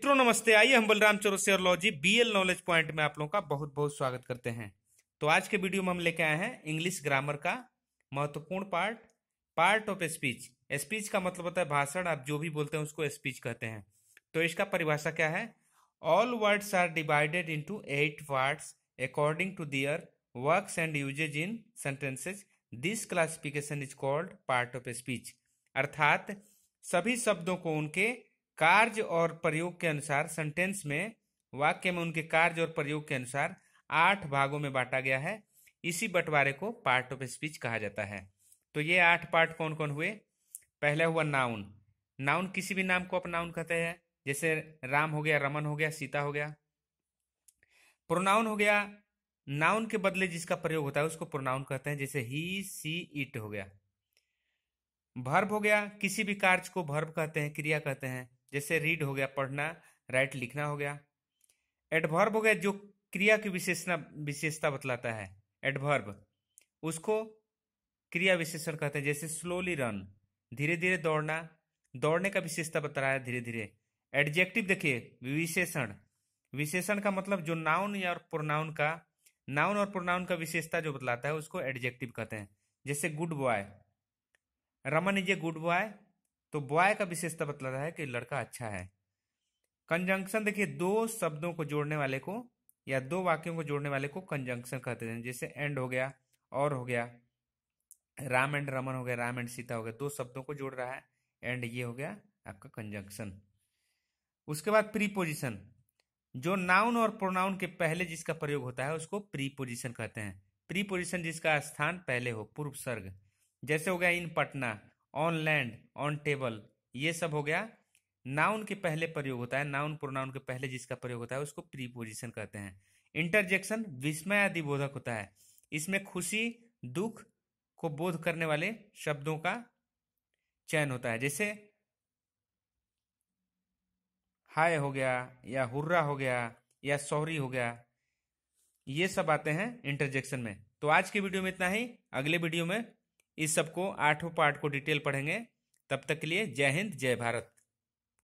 मित्रों नमस्ते आइए हम बलराम चौरसियोलॉजी बी एल नॉलेज पॉइंट में आप लोगों का बहुत बहुत स्वागत करते हैं तो आज के वीडियो में हम लेके आए हैं इंग्लिश ग्रामर का महत्वपूर्ण part part of speech speech का मतलब होता है भाषण आप जो भी बोलते हैं उसको स्पीच कहते हैं तो इसका परिभाषा क्या है all words are divided into eight words according to their works and usages in sentences this classification is called part of speech अर्थात सभी शब्दों को उनके कार्य और प्रयोग के अनुसार सेंटेंस में वाक्य में उनके कार्य और प्रयोग के अनुसार आठ भागों में बांटा गया है इसी बंटवारे को पार्ट ऑफ स्पीच कहा जाता है तो ये आठ पार्ट कौन कौन हुए पहला हुआ नाउन नाउन किसी भी नाम को आप नाउन कहते हैं जैसे राम हो गया रमन हो गया सीता हो गया प्रोनाउन हो गया नाउन के बदले जिसका प्रयोग होता है उसको प्रोनाउन कहते हैं जैसे ही सी इट हो गया भर्ब हो गया किसी भी कार्य को भर्ब कहते हैं क्रिया कहते हैं जैसे रीड हो गया पढ़ना राइट लिखना हो गया एडवर्ब हो गया जो क्रिया की विशेषणा विशेषता बतलाता है एडवर्ब उसको क्रिया विशेषण कहते हैं जैसे स्लोली रन धीरे धीरे दौड़ना दौड़ने का विशेषता बता रहा है धीरे धीरे एडजेक्टिव देखिए विशेषण विशेषण का मतलब जो नाउन या प्रोनाउन का नाउन और प्रोनाउन का विशेषता जो बतलाता है उसको एडजेक्टिव कहते हैं जैसे good boy Raman is a good boy तो बॉय का विशेषता बतलाता मतलब है कि लड़का अच्छा है कंजंक्शन देखिए दो शब्दों को जोड़ने वाले को या दो वाक्यों को जोड़ने वाले को कंजंक्शन कहते हैं जैसे एंड हो गया और हो गया राम एंड रमन हो गया राम एंड सीता हो गया दो शब्दों को जोड़ रहा है एंड ये हो गया आपका कंजंक्शन उसके बाद प्रीपोजिशन जो नाउन और प्रोनाउन के पहले जिसका प्रयोग होता है उसको प्रीपोजिशन कहते हैं प्रीपोजिशन जिसका स्थान पहले हो पूर्व सर्ग जैसे हो गया in Patna on land on table ये सब हो गया नाउन के पहले प्रयोग होता है नाउन प्रोनाउन के पहले जिसका प्रयोग होता है उसको प्रीपोजिशन कहते हैं इंटरजेक्शन विस्मय आदि बोधक होता है इसमें खुशी दुख को बोध करने वाले शब्दों का चयन होता है जैसे हाय हो गया या हुर्रा हो गया या सॉरी हो गया ये सब आते हैं इंटरजेक्शन में तो आज के वीडियो में इतना ही अगले वीडियो में इस सबको आठों पार्ट को डिटेल पढ़ेंगे तब तक के लिए जय हिंद जय भारत